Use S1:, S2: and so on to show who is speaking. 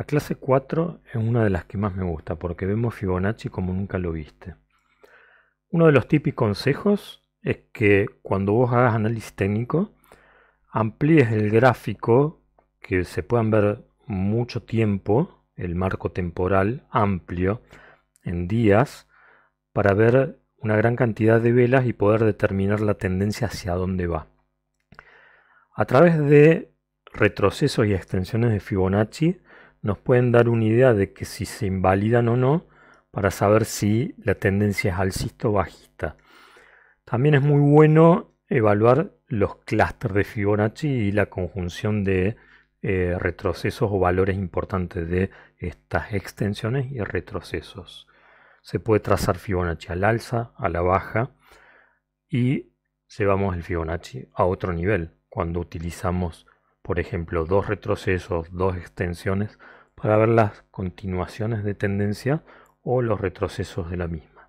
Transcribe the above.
S1: La clase 4 es una de las que más me gusta porque vemos Fibonacci como nunca lo viste. Uno de los típicos consejos es que cuando vos hagas análisis técnico, amplíes el gráfico que se puedan ver mucho tiempo, el marco temporal amplio, en días, para ver una gran cantidad de velas y poder determinar la tendencia hacia dónde va. A través de retrocesos y extensiones de Fibonacci, nos pueden dar una idea de que si se invalidan o no para saber si la tendencia es alcista o bajista. También es muy bueno evaluar los clústeres de Fibonacci y la conjunción de eh, retrocesos o valores importantes de estas extensiones y retrocesos. Se puede trazar Fibonacci al alza, a la baja y llevamos el Fibonacci a otro nivel cuando utilizamos por ejemplo, dos retrocesos, dos extensiones, para ver las continuaciones de tendencia o los retrocesos de la misma.